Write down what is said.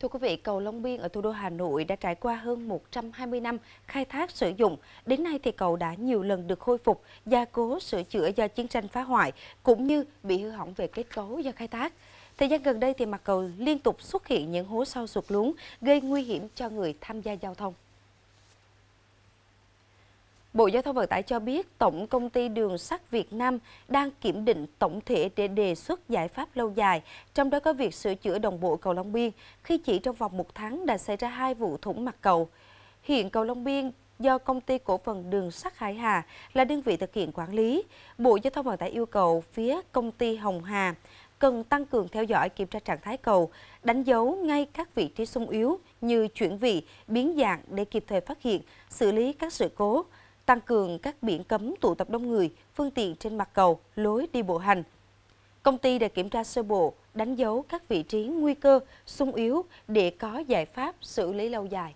Thưa quý vị, cầu Long Biên ở thủ đô Hà Nội đã trải qua hơn 120 năm khai thác sử dụng. Đến nay thì cầu đã nhiều lần được khôi phục, gia cố, sửa chữa do chiến tranh phá hoại cũng như bị hư hỏng về kết cấu do khai thác. Thời gian gần đây thì mặt cầu liên tục xuất hiện những hố sâu sụt lún gây nguy hiểm cho người tham gia giao thông. Bộ Giao thông Vận tải cho biết Tổng Công ty Đường sắt Việt Nam đang kiểm định tổng thể để đề xuất giải pháp lâu dài, trong đó có việc sửa chữa đồng bộ cầu Long Biên khi chỉ trong vòng một tháng đã xảy ra hai vụ thủng mặt cầu. Hiện cầu Long Biên do công ty cổ phần đường sắt Hải Hà là đơn vị thực hiện quản lý. Bộ Giao thông Vận tải yêu cầu phía công ty Hồng Hà cần tăng cường theo dõi kiểm tra trạng thái cầu, đánh dấu ngay các vị trí sung yếu như chuyển vị, biến dạng để kịp thời phát hiện, xử lý các sự cố, tăng cường các biển cấm tụ tập đông người, phương tiện trên mặt cầu, lối đi bộ hành. Công ty đã kiểm tra sơ bộ, đánh dấu các vị trí nguy cơ, sung yếu để có giải pháp xử lý lâu dài.